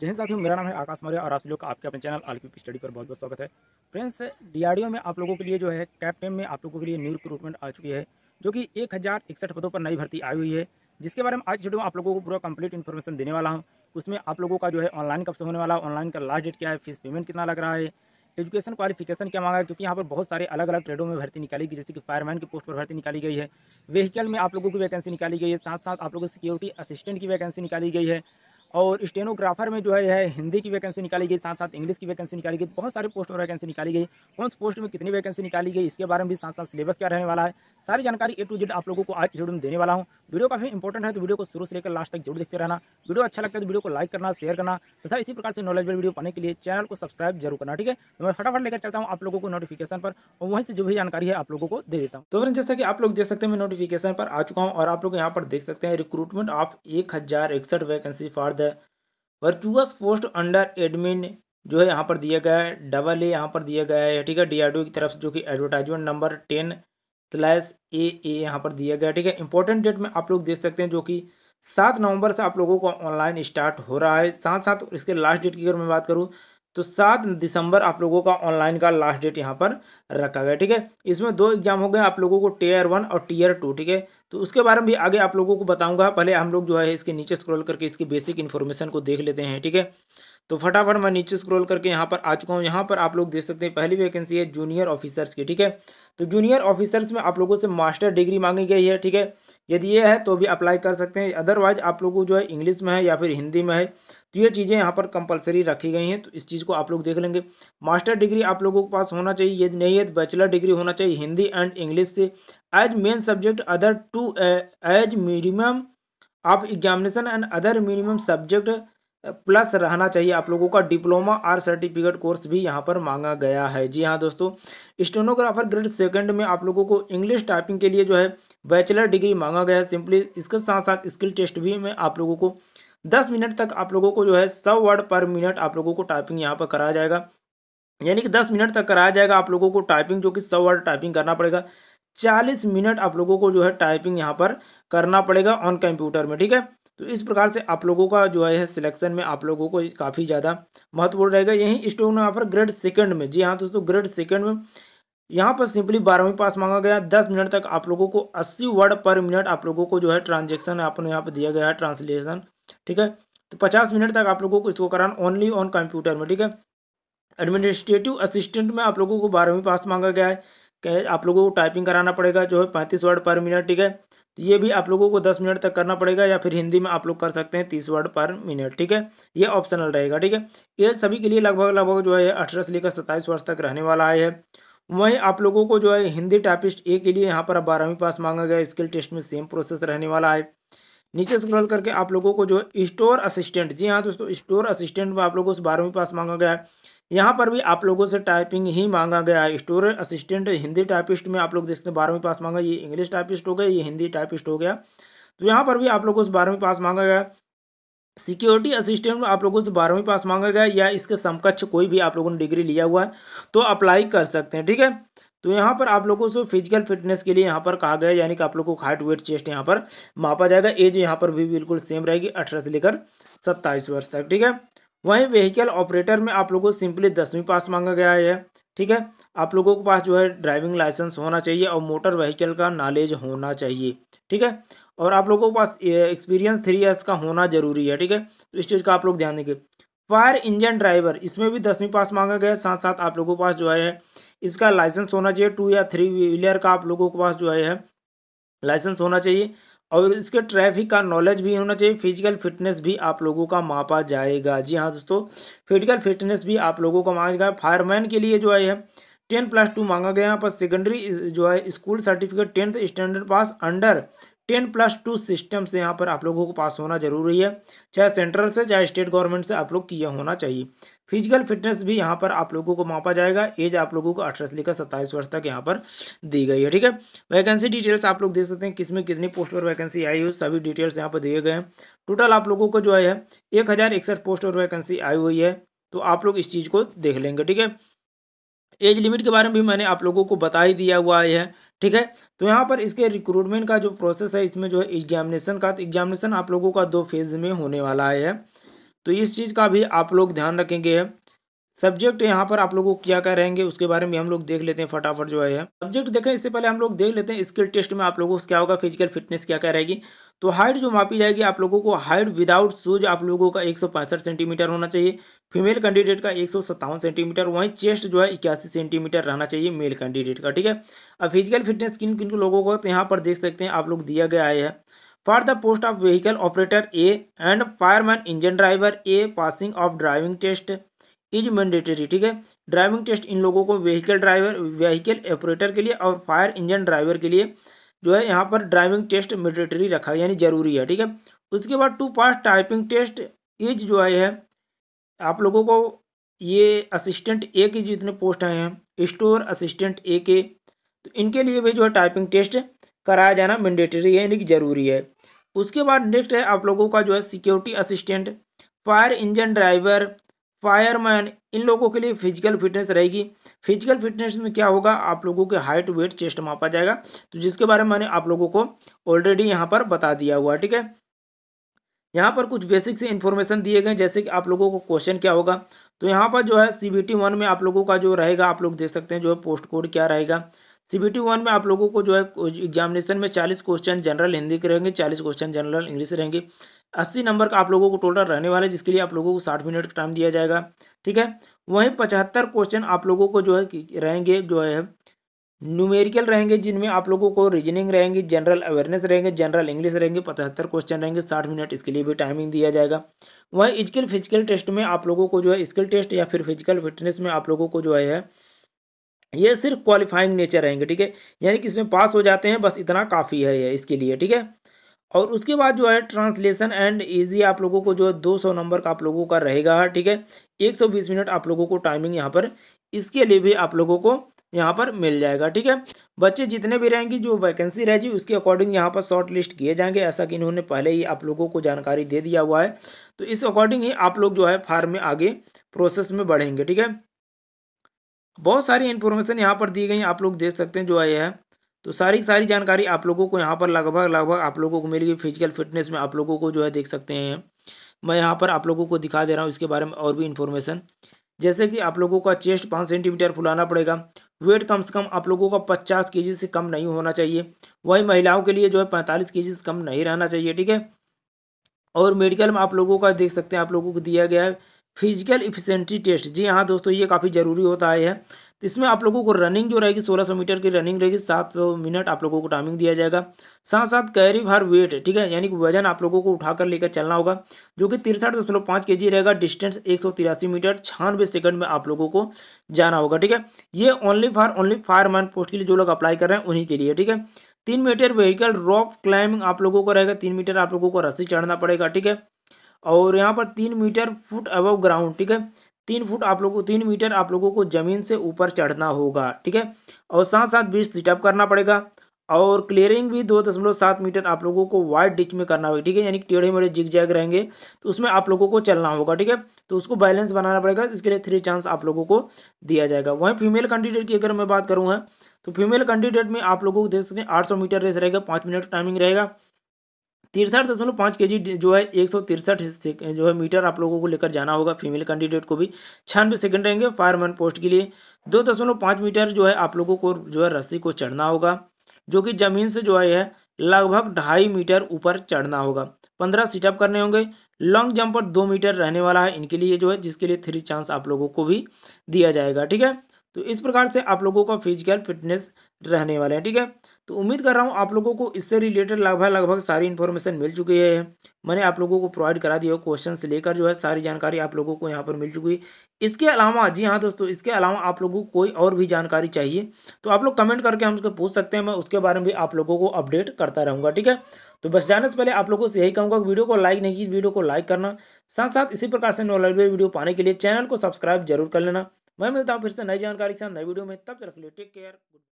जय हिंद साथियों मेरा नाम है आकाश मौर्य और आप लोग का आपके अपने चैनल आल क्यूक स्टडी पर बहुत बहुत स्वागत है फ्रेंड्स डीआरडीओ में आप लोगों के लिए जो है कैप टेम में आप लोगों के लिए न्यू रिक्रूटमेंट आ चुकी है जो कि एक हज़ार इकसठ पदों पर नई भर्ती आई हुई है जिसके बारे में आज वीडियो में आप लोगों को पूरा कंप्लीट इन्फॉर्मेशन देने वाला हूँ उसमें आप लोगों का जो है ऑनलाइन कब से होने वाला ऑनलाइन का लास्ट डेट क्या है फीस पेमेंट कितना लग रहा है एजुकेशन क्वालिफिकेशन क्या मांगा है क्योंकि यहाँ पर बहुत सारे अलग अलग ट्रेडों में भर्ती निकाली गई जैसे कि फायरमैन की पोस्ट पर भर्ती निकाली गई है व्हीकल में आप लोगों की वैकेंसी निकाली गई है साथ साथ आप लोगों की सिक्योरिटी असिस्टेंट की वैकेंसी निकाली गई है और स्टेनोग्राफर में जो है हिंदी की वैकेंसी निकाली गई साथ साथ इंग्लिश की वैकेंसी निकाली गई बहुत सारे पोस्ट में वैकेंसी निकाली गई कौन से पोस्ट में कितनी वैकेंसी निकाली गई इसके बारे में भी साथ साथ सिलेबस क्या रहने वाला है सारी जानकारी ए टू जेड आप लोगों को आज वीडियो में देने वाला हूँ वीडियो काफी इंपॉर्टेंट है तो वीडियो को शुरू से लेकर लास्ट तक जरूर देखते रहना वीडियो अच्छा लगता है तो वीडियो को लाइक करना शेयर करना तथा इसी प्रकार से नॉलेज वीडियो पाने के लिए चैनल को सब्सक्राइब जरूर करना ठीक है तो मैं फटाफट लेकर चलता हूँ आप लोगों को नोटिफिकेशन पर और वहीं से जो भी जानकारी है आप लोगों को दे देता हूँ तो फ्रेंड जैसा कि आप लोग देख सकते हैं मैं नोटिफिकेशन पर आ चुका हूँ और आप लोग यहाँ पर देख सकते हैं रिक्रूटमेंट ऑफ एक वैकेंसी फॉर द है वर्चुअस पोस्ट अंडर एडमिन जो है यहाँ पर दिया गया है डबल ए यहाँ पर दिया गया है ठीक है डीआरडीओ की तरफ से जो कि advertisement number ten slash A A यहाँ पर दिया गया है ठीक है इंपॉर्टेंट डेट में आप लोग देख सकते हैं जो कि सात नवंबर से आप लोगों का ऑनलाइन स्टार्ट हो रहा है साथ साथ इसके लास्ट डेट की अगर मैं बात करूँ तो सात दिसंबर आप लोगों का ऑनलाइन का लास्ट डेट यहाँ पर रखा गया ठीक है इसमें दो एग्जाम हो गए आप लोगों को टीयर वन और टीयर टू ठीक है तो उसके बारे में भी आगे आप लोगों को बताऊंगा पहले हम लोग जो है इसके नीचे स्क्रॉल करके इसकी बेसिक इन्फॉर्मेशन को देख लेते हैं ठीक है तो फटाफट मैं नीचे स्क्रॉल करके यहाँ पर आ चुका हूँ यहाँ पर आप लोग देख सकते हैं पहली वैकेंसी है जूनियर ऑफिसर्स की ठीक है तो जूनियर ऑफिसर्स में आप लोगों से मास्टर डिग्री मांगी गई है ठीक है यदि ये है तो भी अप्लाई कर सकते हैं अदरवाइज आप लोगों जो है इंग्लिश में है या फिर हिंदी में है तो ये चीज़ें यहाँ पर कंपलसरी रखी गई हैं तो इस चीज़ को आप लोग देख लेंगे मास्टर डिग्री आप लोगों के पास होना चाहिए यदि नहीं है तो बैचलर डिग्री होना चाहिए हिंदी एंड इंग्लिश से as main subject other to as minimum आप examination and other minimum subject plus रहना चाहिए आप लोगों का डिप्लोमा आर सर्टिफिकेट कोर्स भी यहाँ पर मांगा गया है जी हाँ दोस्तों स्टेनोग्राफर ग्रेड सेकंड में आप लोगों को इंग्लिश टाइपिंग के लिए जो है बैचलर डिग्री मांगा गया है सिंपली इसके साथ साथ स्किल टेस्ट भी में आप लोगों को दस मिनट तक आप लोगों को जो है सौ वर्ड पर मिनट आप लोगों को टाइपिंग यहाँ पर कराया जाएगा यानी कि दस मिनट तक कराया जाएगा आप लोगों को टाइपिंग जो कि सौ वर्ड टाइपिंग करना पड़ेगा चालीस मिनट आप लोगों को जो है टाइपिंग यहाँ पर करना पड़ेगा ऑन कंप्यूटर में ठीक है तो इस प्रकार से आप लोगों का जो है सिलेक्शन में आप लोगों को काफ़ी ज़्यादा महत्वपूर्ण रहेगा यहीं में यहाँ पर ग्रेड सेकेंड में जी हाँ दोस्तों ग्रेड सेकेंड में यहाँ पर सिंपली बारहवीं पास मांगा गया दस मिनट तक आप लोगों को अस्सी वर्ड पर मिनट आप लोगों को जो है ट्रांजेक्शन आपने यहाँ पर दिया गया है ट्रांसलेशन ठीक है तो पचास मिनट तक आप लोगों को इसको कराना ओनली ऑन कंप्यूटर में ठीक है एडमिनिस्ट्रेटिव असिस्टेंट में आप लोगों को बारहवीं पास मांगा गया है कि आप लोगों को टाइपिंग कराना पड़ेगा जो है पैंतीस वर्ड पर मिनट ठीक है तो ये भी आप लोगों को दस मिनट तक करना पड़ेगा या फिर हिंदी में आप लोग कर सकते हैं तीस वर्ड पर मिनट ठीक है ये ऑप्शनल रहेगा ठीक है ये सभी के लिए लगभग लगभग जो है अठारह से लेकर सत्ताईस वर्ष तक रहने वाला आए है वहीं आप लोगों को जो है हिंदी टाइपिस्ट ए के लिए यहाँ पर बारहवीं पास मांगा गया स्किल टेस्ट में सेम प्रोसेस रहने वाला है नीचे स्क्रॉल करके आप लोगों को जो स्टोर असिस्टेंट जी हाँ दोस्तों स्टोर असिस्टेंट में आप लोगों से बारहवीं पास मांगा गया है यहाँ पर भी आप लोगों से टाइपिंग ही मांगा गया है स्टोर असिस्टेंट हिंदी टाइपिस्ट में आप लोग देखते हैं बारहवीं पास मांगा ये इंग्लिश टाइपिस्ट हो गया ये हिंदी टाइपिस्ट हो गया तो यहाँ पर भी आप लोगों से बारहवीं पास मांगा गया सिक्योरिटी असिस्टेंट में आप लोगों से बारहवीं पास मांगा गया या इसके समकक्ष कोई भी आप लोगों ने डिग्री लिया हुआ है तो अप्लाई कर सकते हैं ठीक है तो यहाँ पर आप लोगों से फिजिकल फिटनेस के लिए यहाँ पर कहा गया यानी कि आप लोगों को हाइट वेट चेस्ट यहाँ पर मापा जाएगा एज यहाँ पर भी बिल्कुल सेम रहेगी अठारह से लेकर सत्ताईस वर्ष तक ठीक है वहीं व्हीकल ऑपरेटर में आप लोगों को सिंपली दसवीं पास मांगा गया है ठीक है आप लोगों के पास जो है ड्राइविंग लाइसेंस होना चाहिए और मोटर व्हीकल का नॉलेज होना चाहिए ठीक है और आप लोगों के पास एक्सपीरियंस थ्री ईयर्स का होना जरूरी है ठीक है तो इस चीज़ का आप लोग ध्यान देंगे फायर इंजन ड्राइवर इसमें भी दसवीं पास मांगा गया है साथ साथ आप लोगों के पास जो है इसका लाइसेंस होना चाहिए टू या थ्री व्हीलर का आप लोगों के पास जो है लाइसेंस होना चाहिए और इसके ट्रैफिक का नॉलेज भी होना चाहिए फिजिकल फिटनेस भी आप लोगों का मापा जाएगा जी हाँ दोस्तों फिजिकल फिटनेस भी आप लोगों का मांगा जाएगा फायरमैन के लिए जो है टेन प्लस टू मांगा गया है पर सेकेंडरी जो है school certificate tenth standard pass under ten plus two system से यहाँ पर आप लोगों को पास होना जरूरी है चाहे सेंट्रल से चाहे स्टेट गवर्नमेंट से आप लोग किया होना चाहिए फिजिकल फिटनेस भी यहाँ पर आप लोगों को मापा जाएगा एज आप लोगों को अठारह से लेकर सत्ताईस वर्ष तक यहाँ पर दी गई है ठीक है वैकेंसी डिटेल्स आप लोग देख सकते हैं किसमें कितनी पोस्ट और वैकेंसी आई हुई सभी डिटेल्स यहाँ पर दिए गए हैं टोटल आप लोगों को जो है एक पोस्ट और वैकेंसी आई हुई है तो आप लोग इस चीज़ को देख लेंगे ठीक है एज लिमिट के बारे में भी मैंने आप लोगों को बता ही दिया हुआ है ठीक है तो यहाँ पर इसके रिक्रूटमेंट का जो प्रोसेस है इसमें जो है एग्जामिनेशन का तो एग्जामिनेशन आप लोगों का दो फेज में होने वाला है तो इस चीज़ का भी आप लोग ध्यान रखेंगे सब्जेक्ट यहाँ पर आप लोगों को क्या क्या रहेंगे उसके बारे में हम लोग देख लेते हैं फटाफट जो है सब्जेक्ट देखें इससे पहले हम लोग देख लेते हैं स्किल टेस्ट में आप लोगों को क्या होगा फिजिकल फिटनेस क्या क्या रहेगी तो हाइट जो मापी जाएगी आप लोगों को हाइट विदाउट शूज आप लोगों का एक सेंटीमीटर होना चाहिए फीमेल कैंडिडेट का एक सेंटीमीटर वहीं चेस्ट जो है इक्यासी सेंटीमीटर रहना चाहिए मेल कैंडिडेट का ठीक है अब फिजिकल फिटनेस किन किन लोगों को तो यहाँ पर देख सकते हैं आप लोग दिया गया है for the post of vehicle operator A and fireman engine driver A passing of driving test is mandatory ठीक है ड्राइविंग टेस्ट इन लोगों को व्हीकल ड्राइवर व्हीकल ऑपरेटर के लिए और फायर इंजन ड्राइवर के लिए जो है यहाँ पर ड्राइविंग टेस्ट मैंडेटरी रखा है यानी जरूरी है ठीक है उसके बाद two fast typing test is जो है आप लोगों को ये असिस्टेंट ए के जितने पोस्ट आए हैं स्टोर असिस्टेंट ए के तो इनके लिए भी जो है टाइपिंग टेस्ट कराया जाना मैंडेटरी है यानी कि जरूरी है उसके बाद नेक्स्ट है आप लोगों का जो है security assistant fire engine driver fireman इन लोगों के लिए फिजिकल फिटनेस रहेगी फिजिकल फिटनेस में क्या होगा आप लोगों के हाइट वेट चेस्ट मापा जाएगा तो जिसके बारे में मैंने आप लोगों को ऑलरेडी यहाँ पर बता दिया हुआ ठीक है यहाँ पर कुछ बेसिक से इन्फॉर्मेशन दिए गए जैसे कि आप लोगों को क्वेश्चन क्या होगा तो यहाँ पर जो है सी बी टी वन में आप लोगों का जो रहेगा आप लोग देख सकते हैं जो है पोस्ट कोड क्या रहेगा सी बी टी वन में आप लोगों को जो है एग्जामिनेशन में चालीस क्वेश्चन जनरल हिंदी के रहेंगे चालीस क्वेश्चन जनरल इंग्लिश रहेंगे अस्सी नंबर का आप लोगों को टोटल रहने वाला है जिसके लिए आप लोगों को साठ मिनट का टाइम दिया जाएगा ठीक है वहीं पचहत्तर क्वेश्चन आप लोगों को जो है रहेंगे जो है न्यूमेरिकल रहेंगे जिनमें आप लोगों को रीजनिंग रहेंगी जनरल अवेयरनेस रहेंगे जनरल इंग्लिश रहेंगे पचहत्तर क्वेश्चन रहेंगे साठ मिनट इसके लिए भी टाइमिंग दिया जाएगा वहीं स्किल फिजिकल टेस्ट में आप लोगों को जो है स्किल टेस्ट या फिर फिजिकल फिटनेस में आप लोगों को जो है ये सिर्फ क्वालिफाइंग नेचर रहेंगे ठीक है यानी कि इसमें पास हो जाते हैं बस इतना काफ़ी है ये इसके लिए ठीक है और उसके बाद जो है ट्रांसलेशन एंड इजी आप लोगों को जो है सौ नंबर का आप लोगों का रहेगा ठीक है 120 मिनट आप लोगों को टाइमिंग यहाँ पर इसके लिए भी आप लोगों को यहाँ पर मिल जाएगा ठीक है बच्चे जितने भी रहेंगे जो वैकेंसी रहेगी उसके अकॉर्डिंग यहाँ पर शॉर्ट लिस्ट किए जाएंगे ऐसा कि इन्होंने पहले ही आप लोगों को जानकारी दे दिया हुआ है तो इस अकॉर्डिंग ही आप लोग जो है फार्म में आगे प्रोसेस में बढ़ेंगे ठीक है बहुत सारी इन्फॉर्मेशन यहाँ पर दी गई आप लोग देख सकते हैं जो है तो सारी सारी जानकारी आप लोगों को यहाँ पर लगभग लगभग आप लोगों को मिलेगी फिजिकल फिटनेस में आप लोगों को जो है देख सकते हैं मैं यहाँ पर आप लोगों को दिखा दे रहा हूँ इसके बारे में और भी इन्फॉर्मेशन जैसे कि आप लोगों का चेस्ट पाँच सेंटीमीटर फुलाना पड़ेगा वेट कम से कम आप लोगों का पचास के से कम नहीं होना चाहिए वही महिलाओं के लिए जो है पैंतालीस के से कम नहीं रहना चाहिए ठीक है और मेडिकल में आप लोगों का देख सकते हैं आप लोगों को दिया गया है फिजिकल इफिशेंसी टेस्ट जी हाँ दोस्तों ये काफ़ी ज़रूरी होता है तो इसमें आप लोगों को रनिंग जो रहेगी 1600 मीटर की रनिंग रहेगी 700 मिनट आप लोगों को टाइमिंग दिया जाएगा साथ साथ कैरी भार वेट ठीक है यानी कि वजन आप लोगों को उठाकर लेकर चलना होगा जो कि तिरसठ दशमलव पाँच के जी रहेगा डिस्टेंस एक सौ तिरासी मीटर छानवे सेकंड में आप लोगों को जाना होगा ठीक है ये only for only fireman post के लिए जो लोग अप्लाई कर रहे हैं उन्हीं के लिए ठीक है तीन मीटर व्हीकल रॉक क्लाइंबिंग आप लोगों को रहेगा तीन मीटर आप लोगों को रस्सी चढ़ना पड़ेगा ठीक है और यहाँ पर तीन मीटर फुट अबव ग्राउंड ठीक है तीन फुट आप लोगों को तीन मीटर आप लोगों को ज़मीन से ऊपर चढ़ना होगा ठीक है और साथ साथ बीच सिटअप करना पड़ेगा और क्लियरिंग भी दो दशमलव सात मीटर आप लोगों को वाइड डिच में करना होगा ठीक है यानी टेढ़े मेढ़े जिग जैग रहेंगे तो उसमें आप लोगों को चलना होगा ठीक है तो उसको बैलेंस बनाना पड़ेगा इसके लिए थ्री चांस आप लोगों को दिया जाएगा वहीं फीमेल कैंडिडेट की अगर मैं बात करूँ हाँ, तो फीमेल कैंडिडेट में आप लोगों को देख सकते हैं आठ मीटर रेस रहेगा पाँच मिनट टाइमिंग रहेगा तिरसठ दशमलव पाँच के जी जो है एक सौ तिरसठ जो है मीटर आप लोगों को लेकर जाना होगा फीमेल कैंडिडेट को भी छियानवे सेकंड रहेंगे फायरमैन पोस्ट के लिए दो दशमलव पाँच मीटर जो है आप लोगों को जो है रस्सी को चढ़ना होगा जो कि जमीन से जो है लगभग ढाई मीटर ऊपर चढ़ना होगा पंद्रह सीटअप करने होंगे लॉन्ग जंप पर दो मीटर रहने वाला है इनके लिए जो है जिसके लिए थ्री चांस आप लोगों को भी दिया जाएगा ठीक है तो इस प्रकार से आप लोगों का फिजिकल फिटनेस रहने वाले हैं ठीक है तो उम्मीद कर रहा हूँ आप लोगों को इससे रिलेटेड लगभग लगभग सारी इन्फॉर्मेशन मिल चुकी है मैंने आप लोगों को प्रोवाइड करा दिया क्वेश्चन से लेकर जो है सारी जानकारी आप लोगों को यहाँ पर मिल चुकी है इसके अलावा जी हाँ दोस्तों इसके अलावा आप लोगों को कोई और भी जानकारी चाहिए तो आप लोग कमेंट करके हम उसको पूछ सकते हैं मैं उसके बारे में भी आप लोगों को अपडेट करता रहूँगा ठीक है तो बस जाने से पहले आप लोगों से यही कहूँगा कि वीडियो को लाइक नहीं की वीडियो को लाइक करना साथ साथ इसी प्रकार से नॉलेज वीडियो पाने के लिए चैनल को सब्सक्राइब जरूर कर लेना मैं मिलता हूँ फिर से नई जानकारी के साथ नई वीडियो में तब तक लिए टेक केयर